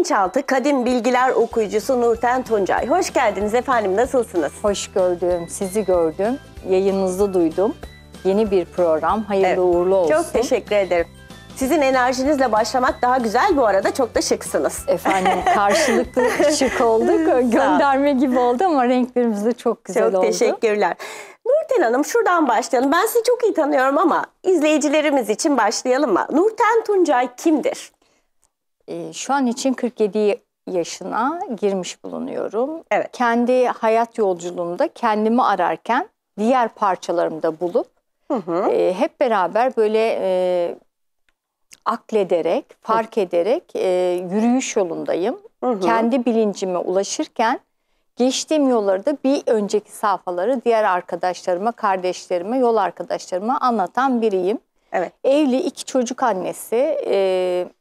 Bilinçaltı Kadim Bilgiler Okuyucusu Nurten Tuncay. Hoş geldiniz efendim. Nasılsınız? Hoş gördüm, sizi gördüm. Yayınınızı duydum. Yeni bir program. Hayırlı evet. uğurlu olsun. Çok teşekkür ederim. Sizin enerjinizle başlamak daha güzel bu arada çok da şıksınız. Efendim karşılıklı şık olduk. Gönderme gibi oldu ama renklerimiz de çok güzel çok oldu. Çok teşekkürler. Nurten Hanım şuradan başlayalım. Ben sizi çok iyi tanıyorum ama izleyicilerimiz için başlayalım mı? Nurten Tuncay kimdir? Ee, şu an için 47 yaşına girmiş bulunuyorum. Evet. Kendi hayat yolculuğumda kendimi ararken diğer parçalarımı da bulup hı hı. E, hep beraber böyle e, aklederek, fark hı. ederek e, yürüyüş yolundayım. Hı hı. Kendi bilincime ulaşırken geçtiğim yolları da bir önceki safhaları diğer arkadaşlarıma, kardeşlerime, yol arkadaşlarıma anlatan biriyim. Evet. Evli iki çocuk annesi, e,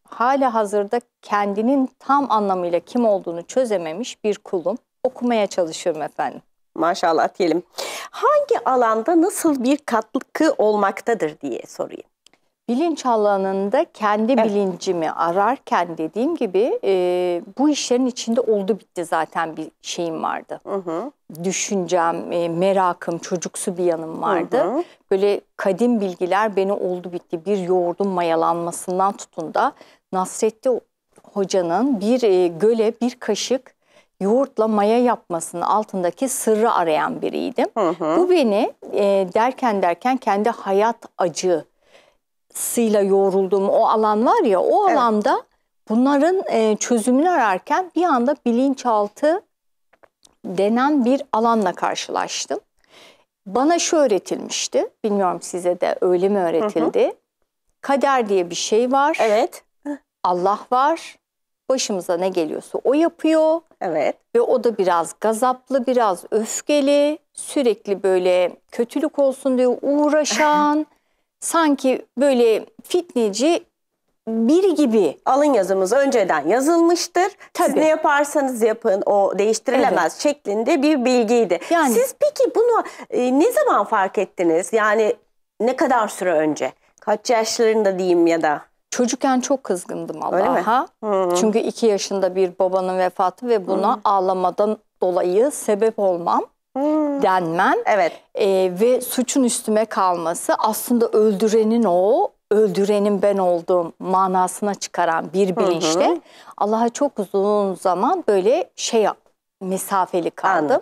hala hazırda kendinin tam anlamıyla kim olduğunu çözememiş bir kulum. Okumaya çalışıyorum efendim. Maşallah diyelim. Hangi alanda nasıl bir katkı olmaktadır diye sorayım. Bilinç alanında kendi evet. bilincimi ararken dediğim gibi e, bu işlerin içinde oldu bitti zaten bir şeyim vardı. Hı hı. Düşüncem, e, merakım, çocuksu bir yanım vardı. Hı hı. Böyle kadim bilgiler beni oldu bitti bir yoğurdun mayalanmasından tutun da Nasrettin Hoca'nın bir e, göle bir kaşık yoğurtla maya yapmasının altındaki sırrı arayan biriydim. Hı hı. Bu beni e, derken derken kendi hayat acısıyla yoğrulduğum o alan var ya o evet. alanda bunların e, çözümünü ararken bir anda bilinçaltı denen bir alanla karşılaştım. Bana şu öğretilmişti, bilmiyorum size de öyle mi öğretildi? Hı hı. Kader diye bir şey var. Evet. Allah var. Başımıza ne geliyorsa o yapıyor. Evet. Ve o da biraz gazaplı, biraz öfkeli, sürekli böyle kötülük olsun diye uğraşan, sanki böyle fitneci biri gibi. Alın yazımız önceden yazılmıştır. Tabii. Siz ne yaparsanız yapın o değiştirilemez evet. şeklinde bir bilgiydi. Yani, Siz peki bunu e, ne zaman fark ettiniz? Yani ne kadar süre önce? Kaç yaşlarında diyeyim ya da? Çocukken çok kızgındım Allah'a. Hmm. Çünkü iki yaşında bir babanın vefatı ve buna Hı. Hmm. ağlamadan dolayı sebep olmam hmm. denmem. Evet. E, ve suçun üstüme kalması aslında öldürenin o, öldürenin ben olduğum manasına çıkaran bir bilinçle Allah'a çok uzun zaman böyle şey yap, mesafeli kaldım. Anladım.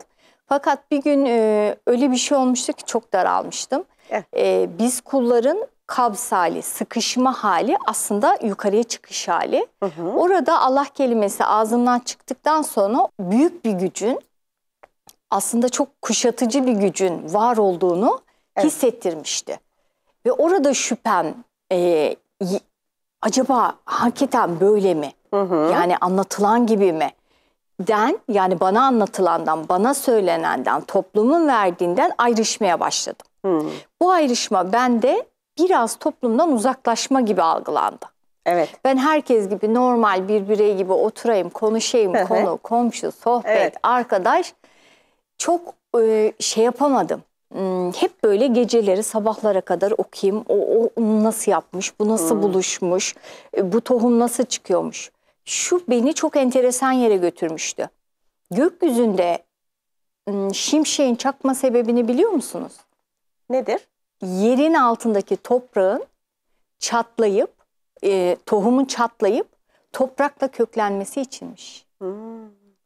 Fakat bir gün e, öyle bir şey olmuştu ki çok daralmıştım. Evet. Eh. E, biz kulların kabz hali, sıkışma hali aslında yukarıya çıkış hali. Hı hı. Orada Allah kelimesi ağzından çıktıktan sonra büyük bir gücün aslında çok kuşatıcı bir gücün var olduğunu evet. hissettirmişti. Ve orada şüphem e, acaba hakikaten böyle mi? Hı hı. Yani anlatılan gibi mi? Den yani bana anlatılandan, bana söylenenden, toplumun verdiğinden ayrışmaya başladım. Hı. Bu ayrışma bende biraz toplumdan uzaklaşma gibi algılandı. Evet. Ben herkes gibi normal bir birey gibi oturayım, konuşayım, konu, komşu, sohbet, evet. arkadaş. Çok e, şey yapamadım. Hmm, hep böyle geceleri sabahlara kadar okuyayım. O, o nasıl yapmış, bu nasıl hmm. buluşmuş, e, bu tohum nasıl çıkıyormuş. Şu beni çok enteresan yere götürmüştü. Gökyüzünde hmm, şimşeğin çakma sebebini biliyor musunuz? Nedir? yerin altındaki toprağın çatlayıp, e, tohumun çatlayıp toprakla köklenmesi içinmiş. Hmm.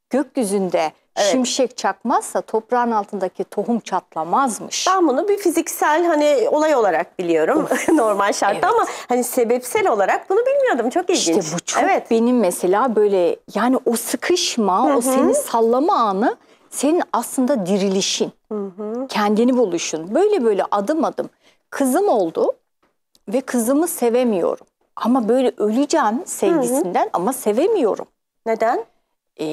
Gökyüzünde Evet. Şimşek çakmazsa toprağın altındaki tohum çatlamazmış. Ben bunu bir fiziksel hani olay olarak biliyorum normal şartta evet. ama hani sebepsel olarak bunu bilmiyordum. Çok ilginç. İşte bu çok evet. benim mesela böyle yani o sıkışma, Hı -hı. o seni sallama anı senin aslında dirilişin, hı hı. kendini buluşun. Böyle böyle adım adım kızım oldu ve kızımı sevemiyorum. Ama böyle öleceğim sevgisinden hı hı. ama sevemiyorum. Neden? Ee,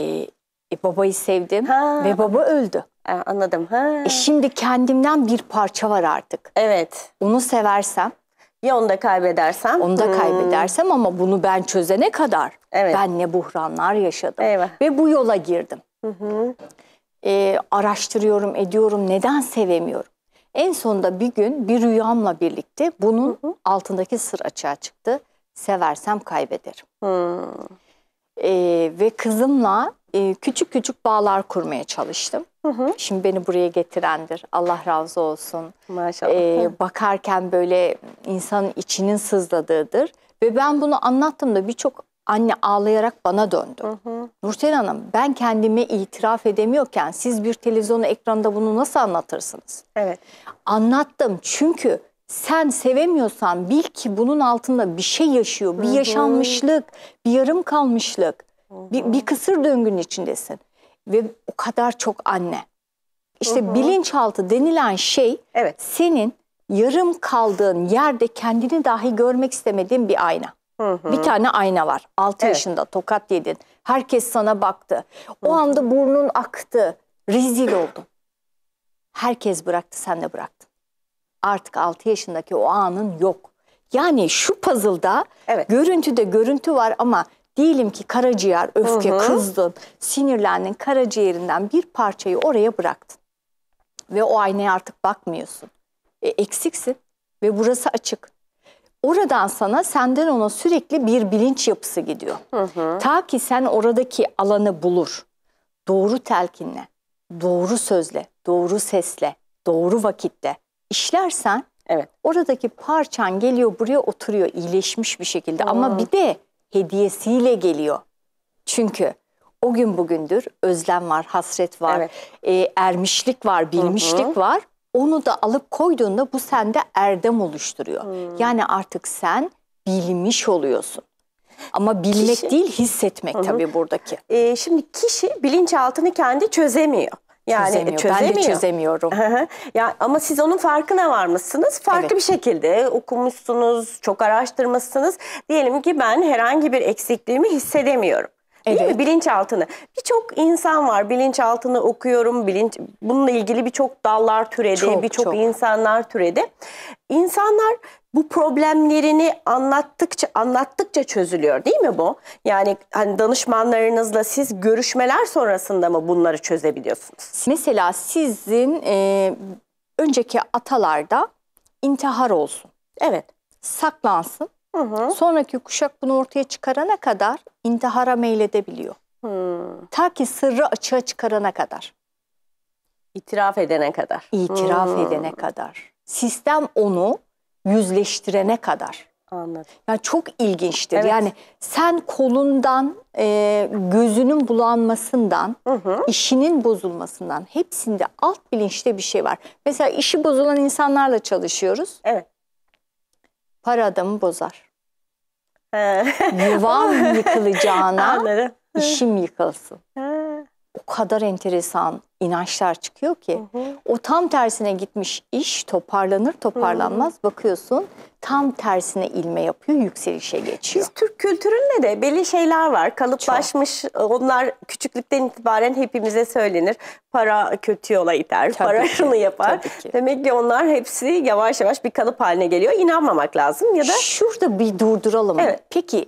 e, babayı sevdim ha. ve baba öldü. E, anladım. Ha. E şimdi kendimden bir parça var artık. Evet. Onu seversem. Ya onu da kaybedersem? Onu da hmm. kaybedersem ama bunu ben çözene kadar evet. ben ne buhranlar yaşadım. Eyvah. Ve bu yola girdim. Hı hı e, araştırıyorum, ediyorum. Neden sevemiyorum? En sonunda bir gün bir rüyamla birlikte bunun hı hı. altındaki sır açığa çıktı. Seversem kaybederim. Hı. E, ve kızımla e, küçük küçük bağlar kurmaya çalıştım. Hı hı. Şimdi beni buraya getirendir. Allah razı olsun. Maşallah. E, bakarken böyle insanın içinin sızladığıdır. Ve ben bunu anlattım da birçok anne ağlayarak bana döndü. Hı hı. Nurten Hanım ben kendime itiraf edemiyorken siz bir televizyon ekranda bunu nasıl anlatırsınız? Evet. Anlattım çünkü sen sevemiyorsan bil ki bunun altında bir şey yaşıyor. Bir yaşanmışlık, bir yarım kalmışlık, hı hı. bir, bir kısır döngünün içindesin. Ve o kadar çok anne. İşte hı hı. bilinçaltı denilen şey evet. senin yarım kaldığın yerde kendini dahi görmek istemediğin bir ayna. Hı hı. Bir tane ayna var. 6 evet. yaşında tokat yedin. Herkes sana baktı. O hı. anda burnun aktı. Rezil oldun. Herkes bıraktı, sen de bıraktın. Artık 6 yaşındaki o anın yok. Yani şu puzzle'da evet. görüntüde görüntü var ama diyelim ki karaciğer öfke, hı hı. kızdın, sinirlendin. Karaciğerinden bir parçayı oraya bıraktın. Ve o aynaya artık bakmıyorsun. E, eksiksin ve burası açık. Oradan sana senden ona sürekli bir bilinç yapısı gidiyor. Hı hı. Ta ki sen oradaki alanı bulur. Doğru telkinle, doğru sözle, doğru sesle, doğru vakitte işlersen evet. oradaki parçan geliyor buraya oturuyor iyileşmiş bir şekilde. Hmm. Ama bir de hediyesiyle geliyor. Çünkü o gün bugündür özlem var, hasret var, evet. e, ermişlik var, bilmişlik hı hı. var onu da alıp koyduğunda bu sende erdem oluşturuyor. Hmm. Yani artık sen bilmiş oluyorsun. Ama bilmek kişi, değil hissetmek Hı tabii buradaki. Ee, şimdi kişi bilinçaltını kendi çözemiyor. Yani çözemiyor. çözemiyor. Ben de çözemiyorum. Ya ama siz onun farkına varmışsınız. Farklı evet. bir şekilde okumuşsunuz, çok araştırmışsınız. Diyelim ki ben herhangi bir eksikliğimi hissedemiyorum. Evet. Değil mi? Bilinçaltını. Birçok insan var. Bilinçaltını okuyorum. Bilinç bununla ilgili birçok dallar türedi, birçok insanlar türedi. İnsanlar bu problemlerini anlattıkça anlattıkça çözülüyor değil mi bu? Yani hani danışmanlarınızla siz görüşmeler sonrasında mı bunları çözebiliyorsunuz? Mesela sizin e, önceki atalarda intihar olsun. Evet. Saklansın Hı hı. Sonraki kuşak bunu ortaya çıkarana kadar intihara meyledebiliyor. Hı. Ta ki sırrı açığa çıkarana kadar. İtiraf edene kadar. İtiraf hı. edene kadar. Sistem onu yüzleştirene kadar. Anladım. Yani çok ilginçtir. Evet. Yani sen kolundan, e, gözünün bulanmasından, hı hı. işinin bozulmasından hepsinde alt bilinçte bir şey var. Mesela işi bozulan insanlarla çalışıyoruz. Evet. Para adamı bozar. Yuvam yıkılacağına işim yıkılsın o kadar enteresan inançlar çıkıyor ki hı hı. o tam tersine gitmiş iş toparlanır toparlanmaz hı hı. bakıyorsun tam tersine ilme yapıyor yükselişe geçiyor. Biz Türk kültüründe de belli şeyler var kalıplaşmış Çok. E, onlar küçüklükten itibaren hepimize söylenir para kötü yola iter Tabii para şunu yapar ki. demek ki onlar hepsi yavaş yavaş bir kalıp haline geliyor inanmamak lazım ya da. Şurada bir durduralım evet. peki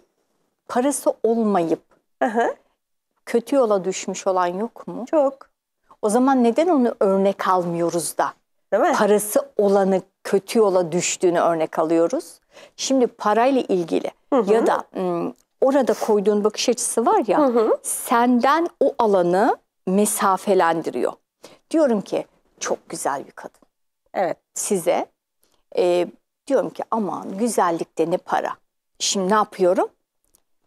parası olmayıp. Hı hı kötü yola düşmüş olan yok mu? Çok. O zaman neden onu örnek almıyoruz da? Değil mi? Parası olanı kötü yola düştüğünü örnek alıyoruz. Şimdi parayla ilgili hı hı. ya da m, orada koyduğun bakış açısı var ya hı hı. senden o alanı mesafelendiriyor. Diyorum ki çok güzel bir kadın. Evet. Size e, diyorum ki aman güzellikte ne para. Şimdi ne yapıyorum?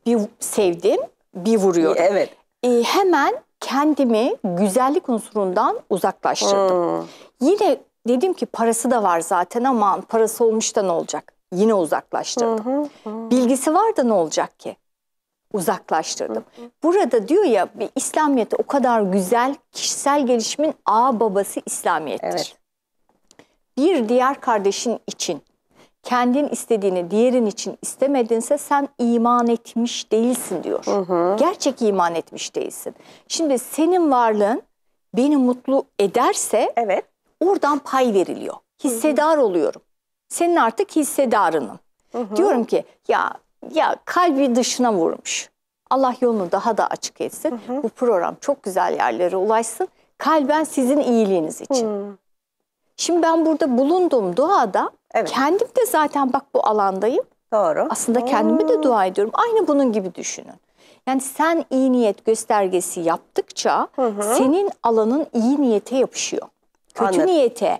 Bir sevdim, bir vuruyorum. Evet e, hemen kendimi güzellik unsurundan uzaklaştırdım. Hmm. Yine dedim ki parası da var zaten ama parası olmuş da ne olacak? Yine uzaklaştırdım. Hı Bilgisi var da ne olacak ki? Uzaklaştırdım. Hı Burada diyor ya bir İslamiyet'e o kadar güzel kişisel gelişimin ağ babası İslamiyet'tir. Evet. Bir diğer kardeşin için kendin istediğini diğerin için istemedinse sen iman etmiş değilsin diyor. Hı hı. Gerçek iman etmiş değilsin. Şimdi senin varlığın beni mutlu ederse evet. oradan pay veriliyor. Hissedar hı hı. oluyorum. Senin artık hissedarınım. Hı hı. Diyorum ki ya ya kalbi dışına vurmuş. Allah yolunu daha da açık etsin. Hı hı. Bu program çok güzel yerlere ulaşsın. Kalben sizin iyiliğiniz için. Hı. Şimdi ben burada bulundum duada evet. kendim de zaten bak bu alandayım. Doğru. Aslında Oo. kendimi de dua ediyorum. Aynı bunun gibi düşünün. Yani sen iyi niyet göstergesi yaptıkça hı hı. senin alanın iyi niyete yapışıyor. Kötü Anladım. niyete,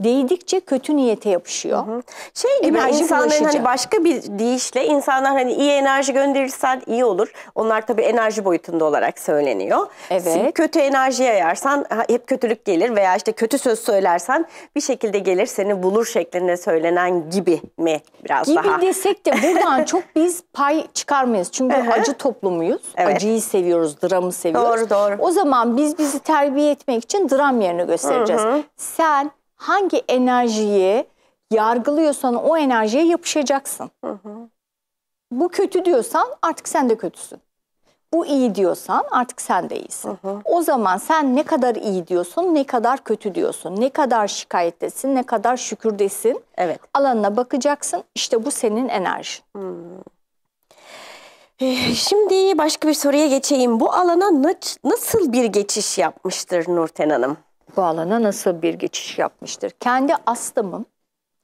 değdikçe kötü niyete yapışıyor. Hı hı. Şey e, gibi enerji insanların hani başka bir deyişle insanlar hani iyi enerji gönderirsen iyi olur. Onlar tabii enerji boyutunda olarak söyleniyor. Evet. kötü enerji yayarsan hep kötülük gelir veya işte kötü söz söylersen bir şekilde gelir seni bulur şeklinde söylenen gibi mi biraz gibi daha? Gibi desek de buradan çok biz pay çıkarmayız. Çünkü acı toplumuyuz. Evet. Acıyı seviyoruz, dramı seviyoruz. Doğru doğru. O zaman biz bizi terbiye etmek için dram yerini göstereceğiz. Hı hı. Sen hangi enerjiyi yargılıyorsan o enerjiye yapışacaksın. Hı hı. Bu kötü diyorsan artık sen de kötüsün. Bu iyi diyorsan artık sen de iyisin. Hı hı. O zaman sen ne kadar iyi diyorsun, ne kadar kötü diyorsun, ne kadar şikayettesin, ne kadar şükürdesin. Evet. Alanına bakacaksın. İşte bu senin enerjin. Hı. Eh, şimdi başka bir soruya geçeyim. Bu alana nasıl bir geçiş yapmıştır Nurten Hanım? bu alana nasıl bir geçiş yapmıştır? Kendi astımım,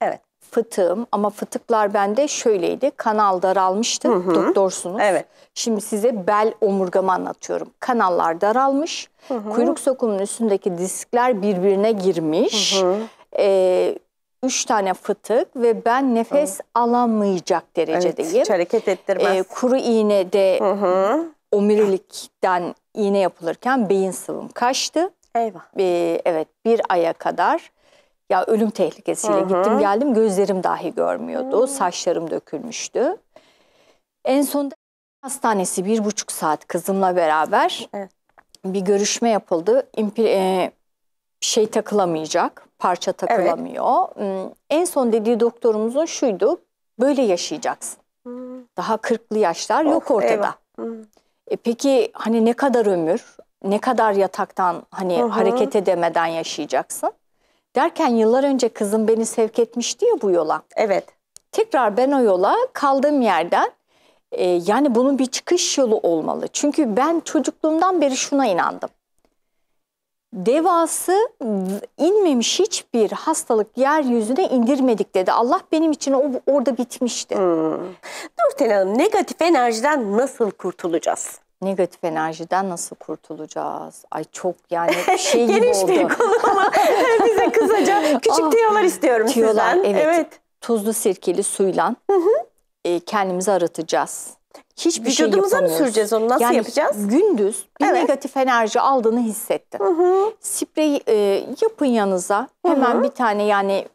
evet. fıtığım ama fıtıklar bende şöyleydi. Kanal daralmıştı, hı hı. doktorsunuz. Evet. Şimdi size bel omurgamı anlatıyorum. Kanallar daralmış, hı hı. kuyruk sokumunun üstündeki diskler birbirine girmiş. Hı hı. Ee, üç tane fıtık ve ben nefes hı. alamayacak derecedeyim. Evet, hareket ettirmez. Ee, kuru iğnede hı hı. omurilikten iğne yapılırken beyin sıvım kaçtı. Eyvah. Ee, evet bir aya kadar ya ölüm tehlikesiyle Hı -hı. gittim geldim gözlerim dahi görmüyordu. Hı. Hmm. Saçlarım dökülmüştü. En sonunda hastanesi bir buçuk saat kızımla beraber evet. bir görüşme yapıldı. İmpil, e, şey takılamayacak, parça takılamıyor. Evet. Hmm, en son dediği doktorumuzun şuydu, böyle yaşayacaksın. Hmm. Daha kırklı yaşlar of, yok ortada. Eyvah. Hmm. E peki hani ne kadar ömür? ne kadar yataktan hani Hı -hı. hareket edemeden yaşayacaksın? Derken yıllar önce kızım beni sevk etmişti ya bu yola. Evet. Tekrar ben o yola kaldığım yerden e, yani bunun bir çıkış yolu olmalı. Çünkü ben çocukluğumdan beri şuna inandım. Devası inmemiş hiçbir hastalık yeryüzüne indirmedik dedi. Allah benim için o orada bitmişti. Hmm. Nurten Hanım negatif enerjiden nasıl kurtulacağız? negatif enerjiden nasıl kurtulacağız? Ay çok yani şey gibi Geniş oldu. bir konu ama bize kısaca küçük ah, tiyolar istiyorum tiyolar, sizden. Evet, evet. Tuzlu sirkeli suyla E, kendimizi arıtacağız. Hiçbir Vücudumuza şey, şey mı süreceğiz onu? Nasıl yani yapacağız? Gündüz bir evet. negatif enerji aldığını hissettin. Hı hı. Spreyi e, yapın yanınıza. Hemen hı hı. bir tane yani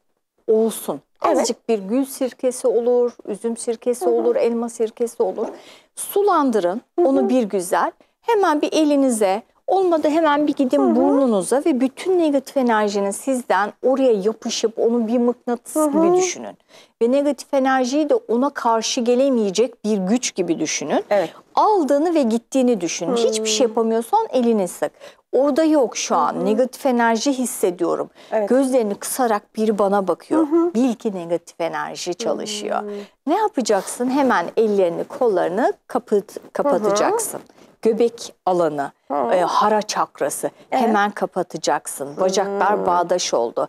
olsun. Azıcık evet. bir gül sirkesi olur, üzüm sirkesi Hı -hı. olur, elma sirkesi olur. Sulandırın Hı -hı. onu bir güzel. Hemen bir elinize Olmadı hemen bir gidin Hı-hı. burnunuza ve bütün negatif enerjinin sizden oraya yapışıp onu bir mıknatıs Hı-hı. gibi düşünün. Ve negatif enerjiyi de ona karşı gelemeyecek bir güç gibi düşünün. Evet. Aldığını ve gittiğini düşünün. Hı-hı. Hiçbir şey yapamıyorsan elini sık. Orada yok şu an. Hı -hı. Negatif enerji hissediyorum. Evet. Gözlerini kısarak bir bana bakıyor. Hı -hı. Bil ki negatif enerji çalışıyor. Hı hmm. -hı. Ne yapacaksın? Hemen ellerini, kollarını kapat kapatacaksın. Hı -hı göbek alanı, e, hara çakrası evet. hemen kapatacaksın. Bacaklar hmm. bağdaş oldu.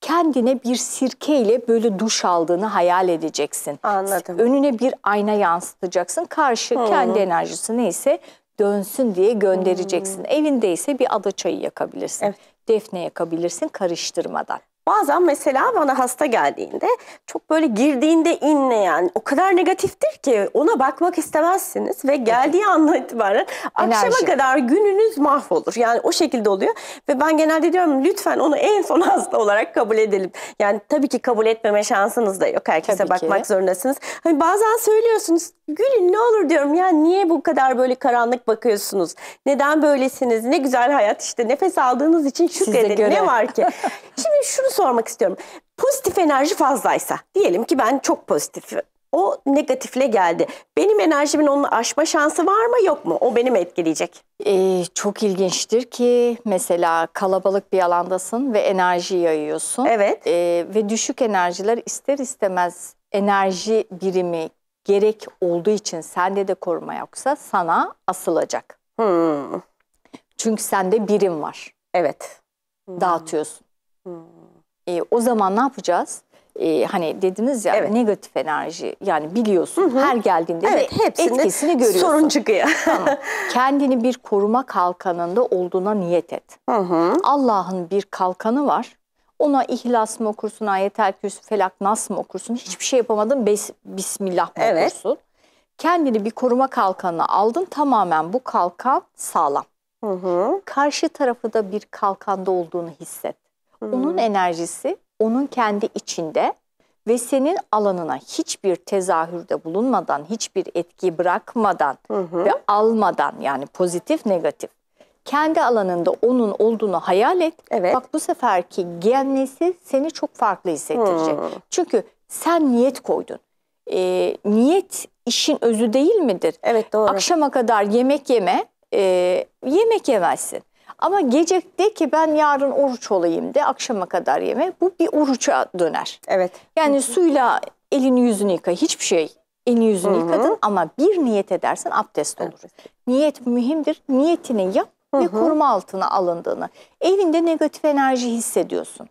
Kendine bir sirke ile böyle duş aldığını hayal edeceksin. Anladım. Önüne bir ayna yansıtacaksın. Karşı hmm. kendi enerjisi neyse dönsün diye göndereceksin. Hmm. Evinde bir ada çayı yakabilirsin. Evet. Defne yakabilirsin karıştırmadan. Bazen mesela bana hasta geldiğinde çok böyle girdiğinde inleyen o kadar negatiftir ki ona bakmak istemezsiniz ve geldiği andan itibaren Enerji. akşama kadar gününüz mahvolur. Yani o şekilde oluyor ve ben genelde diyorum lütfen onu en son hasta olarak kabul edelim. Yani tabii ki kabul etmeme şansınız da yok. Herkese tabii bakmak ki. zorundasınız. Hani bazen söylüyorsunuz gülün ne olur diyorum ya niye bu kadar böyle karanlık bakıyorsunuz? Neden böylesiniz? Ne güzel hayat işte nefes aldığınız için şükredin. Ne var ki? Şimdi şunu sormak istiyorum. Pozitif enerji fazlaysa, diyelim ki ben çok pozitif, o negatifle geldi. Benim enerjimin onu aşma şansı var mı yok mu? O beni etkileyecek? Ee, çok ilginçtir ki mesela kalabalık bir alandasın ve enerji yayıyorsun. Evet. Ee, ve düşük enerjiler ister istemez enerji birimi gerek olduğu için sende de koruma yoksa sana asılacak. Hmm. Çünkü sende birim var. Evet. Hmm. Dağıtıyorsun. Hmm. hmm. E, o zaman ne yapacağız? Ee, hani dediniz ya evet. negatif enerji yani biliyorsun hı hı. her geldiğinde evet, etkisini görüyorsun. Sorun çıkıyor. tamam. Kendini bir koruma kalkanında olduğuna niyet et. Allah'ın bir kalkanı var. Ona ihlas mı okursun, ayetel kürsü, felak nas mı okursun? Hiçbir şey yapamadın, bes, bismillah mı evet. okursun? Kendini bir koruma kalkanına aldın. Tamamen bu kalkan sağlam. Hı hı. Karşı tarafı da bir kalkanda olduğunu hisset. Hmm. Onun enerjisi onun kendi içinde ve senin alanına hiçbir tezahürde bulunmadan, hiçbir etki bırakmadan hı ve almadan yani pozitif negatif kendi alanında onun olduğunu hayal et. Evet. Bak bu seferki gelmesi seni çok farklı hissettirecek. Hı. Çünkü sen niyet koydun. E, niyet işin özü değil midir? Evet doğru. Akşama kadar yemek yeme, e, yemek yemezsin. Ama gece de ki ben yarın oruç olayım de akşama kadar yeme. Bu bir oruça döner. Evet. Yani Hı -hı. suyla elini yüzünü yıka. Hiçbir şey elini yüzünü Hı -hı. yıkadın ama bir niyet edersen abdest olur. Evet. Niyet mühimdir. Niyetini yap Hı -hı. ve koruma altına alındığını. Evinde negatif enerji hissediyorsun.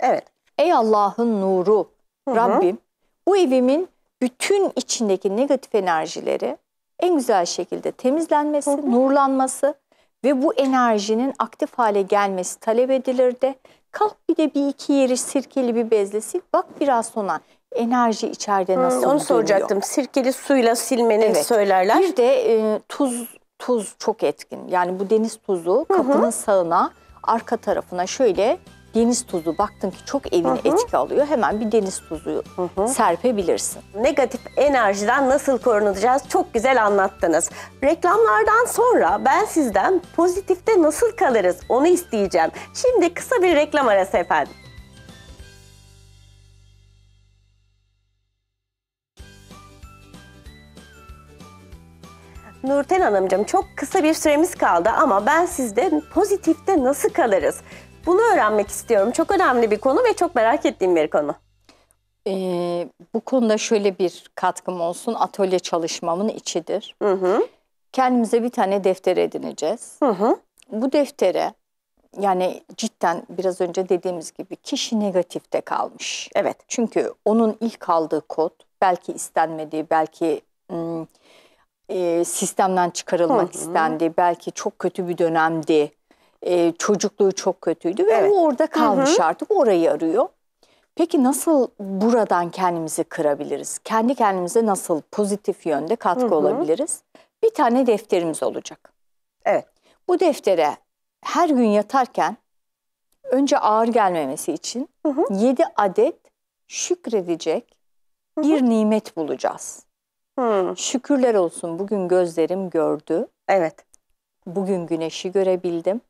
Evet. Ey Allah'ın nuru Hı -hı. Rabbim bu evimin bütün içindeki negatif enerjileri en güzel şekilde temizlenmesi, Hı -hı. nurlanması ve bu enerjinin aktif hale gelmesi talep edilir de kalk bir de bir iki yeri sirkeli bir bezle sil bak biraz sonra enerji içeride hmm, nasıl hmm, Onu dönüyor? soracaktım sirkeli suyla silmeni evet. söylerler. Bir de e, tuz tuz çok etkin yani bu deniz tuzu kapının hı hı. sağına arka tarafına şöyle deniz tuzu baktın ki çok evine Hı -hı. etki alıyor. Hemen bir deniz tuzu Hı -hı. serpebilirsin. Negatif enerjiden nasıl korunacağız çok güzel anlattınız. Reklamlardan sonra ben sizden pozitifte nasıl kalırız onu isteyeceğim. Şimdi kısa bir reklam arası efendim. Nurten Hanımcığım çok kısa bir süremiz kaldı ama ben sizden pozitifte nasıl kalırız? Bunu öğrenmek istiyorum. Çok önemli bir konu ve çok merak ettiğim bir konu. Ee, bu konuda şöyle bir katkım olsun. Atölye çalışmamın içidir. Hı hı. Kendimize bir tane defter edineceğiz. Hı hı. Bu deftere yani cidden biraz önce dediğimiz gibi kişi negatifte kalmış. Evet. Çünkü onun ilk aldığı kod belki istenmediği, belki ım, ıı, e, sistemden çıkarılmak Hı -hı. istendi, belki çok kötü bir dönemdi e, çocukluğu çok kötüydü ve evet. o orada kalmış Hı -hı. artık orayı arıyor. Peki nasıl buradan kendimizi kırabiliriz? Kendi kendimize nasıl pozitif yönde katkı Hı -hı. olabiliriz? Bir tane defterimiz olacak. Evet. Bu deftere her gün yatarken önce ağır gelmemesi için hı hı. 7 adet şükredecek hı hı. bir nimet bulacağız. Hı. Şükürler olsun bugün gözlerim gördü. Evet. Bugün güneşi görebildim.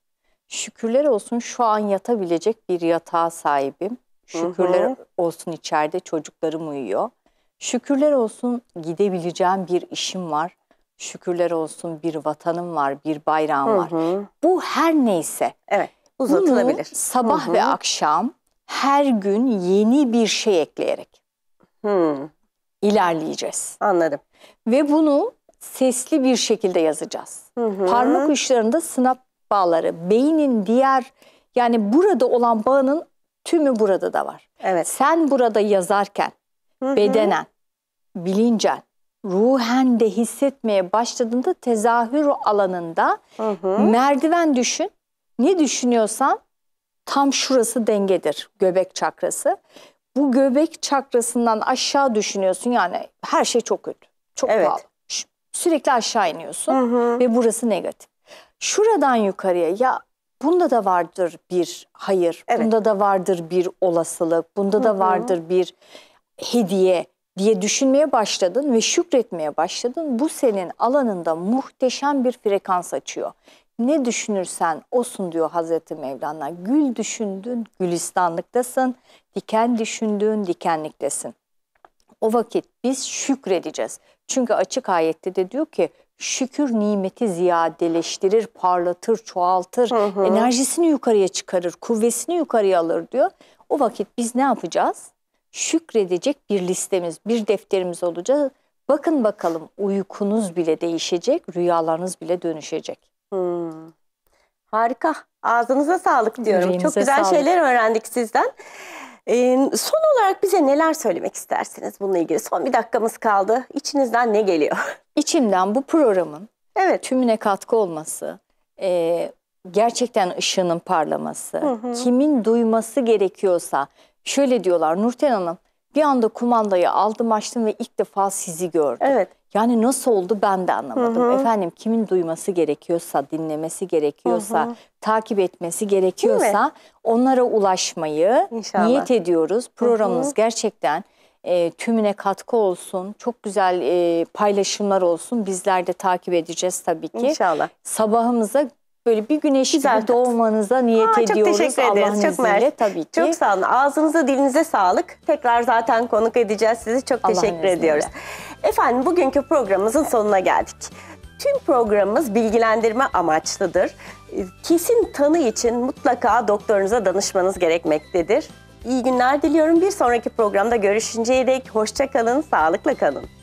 Şükürler olsun şu an yatabilecek bir yatağa sahibim. Şükürler hı hı. olsun içeride çocuklarım uyuyor. Şükürler olsun gidebileceğim bir işim var. Şükürler olsun bir vatanım var, bir bayrağım hı hı. var. Bu her neyse. Evet. Uzatılabilir. Bunu sabah hı hı. ve akşam her gün yeni bir şey ekleyerek hı. ilerleyeceğiz. Anladım. Ve bunu sesli bir şekilde yazacağız. Hı hı. Parmak uçlarında snap bağları, beynin diğer yani burada olan bağının tümü burada da var. Evet. Sen burada yazarken Hı-hı. bedenen, bilincen, ruhen de hissetmeye başladığında tezahür alanında Hı-hı. merdiven düşün. Ne düşünüyorsan tam şurası dengedir göbek çakrası. Bu göbek çakrasından aşağı düşünüyorsun yani her şey çok kötü, çok evet. pahalı. Sürekli aşağı iniyorsun hı hı. ve burası negatif şuradan yukarıya ya bunda da vardır bir hayır, evet. bunda da vardır bir olasılık, bunda Hı -hı. da vardır bir hediye diye düşünmeye başladın ve şükretmeye başladın. Bu senin alanında muhteşem bir frekans açıyor. Ne düşünürsen olsun diyor Hazreti Mevlana. Gül düşündün, gülistanlıktasın. Diken düşündün, dikenliktesin. O vakit biz şükredeceğiz. Çünkü açık ayette de diyor ki şükür nimeti ziyadeleştirir, parlatır, çoğaltır, hı hı. enerjisini yukarıya çıkarır, kuvvesini yukarıya alır diyor. O vakit biz ne yapacağız? Şükredecek bir listemiz, bir defterimiz olacak. Bakın bakalım uykunuz bile değişecek, rüyalarınız bile dönüşecek. Hmm. Harika. Ağzınıza sağlık diyorum. Yüreğinize Çok güzel sağlık. şeyler öğrendik sizden. E, son olarak bize neler söylemek istersiniz bununla ilgili? Son bir dakikamız kaldı. İçinizden ne geliyor? İçimden bu programın evet. tümüne katkı olması, e, gerçekten ışığının parlaması, hı hı. kimin duyması gerekiyorsa. Şöyle diyorlar Nurten Hanım bir anda kumandayı aldım açtım ve ilk defa sizi gördüm. Evet. Yani nasıl oldu ben de anlamadım. Hı hı. Efendim kimin duyması gerekiyorsa, dinlemesi gerekiyorsa, hı hı. takip etmesi gerekiyorsa onlara ulaşmayı İnşallah. niyet ediyoruz. Programımız hı hı. gerçekten e, tümüne katkı olsun. Çok güzel e, paylaşımlar olsun. Bizler de takip edeceğiz tabii ki. İnşallah. Sabahımıza böyle bir güneş Güzel. doğmanıza niyet Aa, ediyoruz. Çok teşekkür ederiz. çok izniyle, tabii ki. Çok sağ olun. Ağzınıza dilinize sağlık. Tekrar zaten konuk edeceğiz sizi. Çok Allah teşekkür izniyle. ediyoruz. Efendim bugünkü programımızın sonuna geldik. Tüm programımız bilgilendirme amaçlıdır. Ee, kesin tanı için mutlaka doktorunuza danışmanız gerekmektedir. İyi günler diliyorum. Bir sonraki programda görüşünceye dek hoşça kalın, sağlıkla kalın.